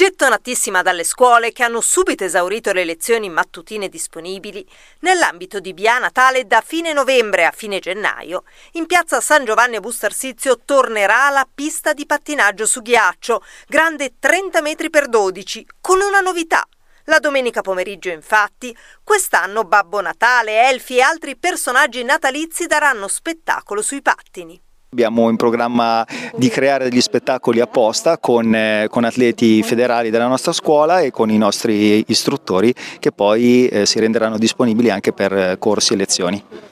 gettonatissima dalle scuole che hanno subito esaurito le lezioni mattutine disponibili, nell'ambito di Via Natale da fine novembre a fine gennaio, in piazza San Giovanni a Bustarsizio tornerà la pista di pattinaggio su ghiaccio, grande 30 metri per 12, con una novità. La domenica pomeriggio, infatti, quest'anno Babbo Natale, Elfi e altri personaggi natalizi daranno spettacolo sui pattini. Abbiamo in programma di creare degli spettacoli apposta con, eh, con, atleti federali della nostra scuola e con i nostri istruttori che poi eh, si renderanno disponibili anche per eh, corsi e lezioni.